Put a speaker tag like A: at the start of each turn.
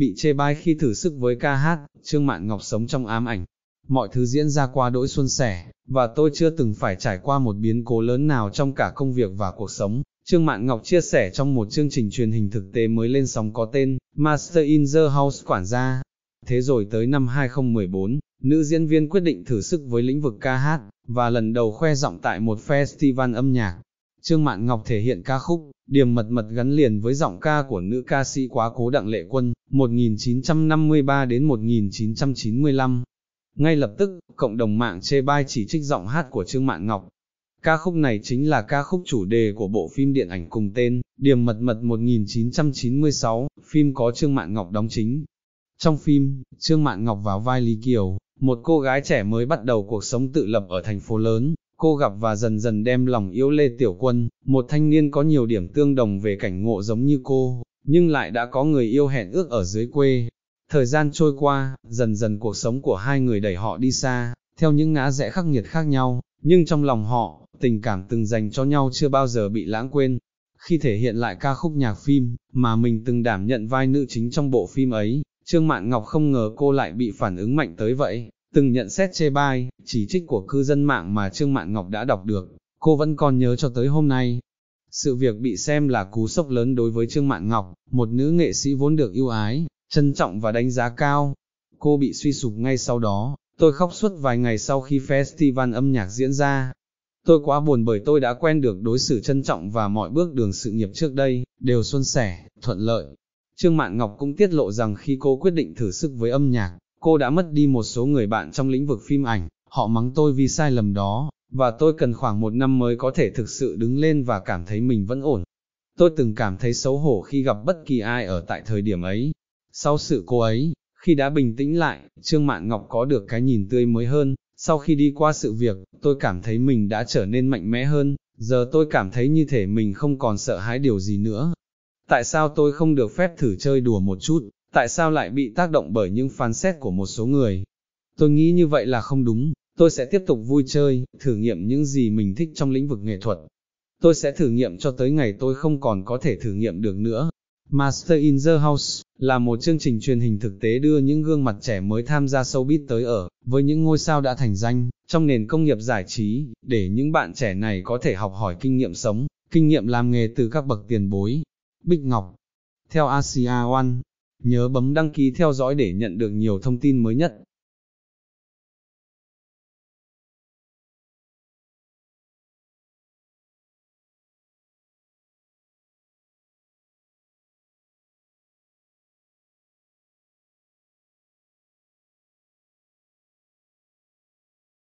A: bị chê bai khi thử sức với ca hát, Trương Mạn Ngọc sống trong ám ảnh. Mọi thứ diễn ra qua đỗi xuân sẻ, và tôi chưa từng phải trải qua một biến cố lớn nào trong cả công việc và cuộc sống. Trương Mạn Ngọc chia sẻ trong một chương trình truyền hình thực tế mới lên sóng có tên Master in the House quản gia. Thế rồi tới năm 2014, nữ diễn viên quyết định thử sức với lĩnh vực ca hát, và lần đầu khoe giọng tại một festival âm nhạc. Trương Mạn Ngọc thể hiện ca khúc, điềm mật mật gắn liền với giọng ca của nữ ca sĩ quá cố đặng lệ quân, 1953 đến 1995. Ngay lập tức, cộng đồng mạng chê bai chỉ trích giọng hát của Trương Mạn Ngọc. Ca khúc này chính là ca khúc chủ đề của bộ phim điện ảnh cùng tên, Điểm Mật Mật 1996, phim có Trương Mạn Ngọc đóng chính. Trong phim, Trương Mạn Ngọc vào vai Lý Kiều, một cô gái trẻ mới bắt đầu cuộc sống tự lập ở thành phố lớn, cô gặp và dần dần đem lòng yêu Lê Tiểu Quân, một thanh niên có nhiều điểm tương đồng về cảnh ngộ giống như cô, nhưng lại đã có người yêu hẹn ước ở dưới quê. Thời gian trôi qua, dần dần cuộc sống của hai người đẩy họ đi xa, theo những ngã rẽ khắc nghiệt khác nhau, nhưng trong lòng họ, tình cảm từng dành cho nhau chưa bao giờ bị lãng quên. Khi thể hiện lại ca khúc nhạc phim, mà mình từng đảm nhận vai nữ chính trong bộ phim ấy, Trương Mạn Ngọc không ngờ cô lại bị phản ứng mạnh tới vậy, từng nhận xét chê bai, chỉ trích của cư dân mạng mà Trương Mạn Ngọc đã đọc được, cô vẫn còn nhớ cho tới hôm nay, sự việc bị xem là cú sốc lớn đối với Trương Mạn Ngọc, một nữ nghệ sĩ vốn được yêu ái, trân trọng và đánh giá cao. Cô bị suy sụp ngay sau đó, tôi khóc suốt vài ngày sau khi festival âm nhạc diễn ra. Tôi quá buồn bởi tôi đã quen được đối xử trân trọng và mọi bước đường sự nghiệp trước đây, đều xuân sẻ, thuận lợi. Trương Mạn Ngọc cũng tiết lộ rằng khi cô quyết định thử sức với âm nhạc, cô đã mất đi một số người bạn trong lĩnh vực phim ảnh, họ mắng tôi vì sai lầm đó, và tôi cần khoảng một năm mới có thể thực sự đứng lên và cảm thấy mình vẫn ổn. Tôi từng cảm thấy xấu hổ khi gặp bất kỳ ai ở tại thời điểm ấy. Sau sự cô ấy, khi đã bình tĩnh lại, Trương Mạn Ngọc có được cái nhìn tươi mới hơn, sau khi đi qua sự việc, tôi cảm thấy mình đã trở nên mạnh mẽ hơn, giờ tôi cảm thấy như thể mình không còn sợ hãi điều gì nữa. Tại sao tôi không được phép thử chơi đùa một chút, tại sao lại bị tác động bởi những phán xét của một số người? Tôi nghĩ như vậy là không đúng, Tôi sẽ tiếp tục vui chơi, thử nghiệm những gì mình thích trong lĩnh vực nghệ thuật. Tôi sẽ thử nghiệm cho tới ngày tôi không còn có thể thử nghiệm được nữa. Master in the House là một chương trình truyền hình thực tế đưa những gương mặt trẻ mới tham gia showbiz tới ở, với những ngôi sao đã thành danh trong nền công nghiệp giải trí, để những bạn trẻ này có thể học hỏi kinh nghiệm sống, kinh nghiệm làm nghề từ các bậc tiền bối. Bích Ngọc Theo Asia One, nhớ bấm đăng ký theo dõi để nhận được nhiều thông tin mới nhất.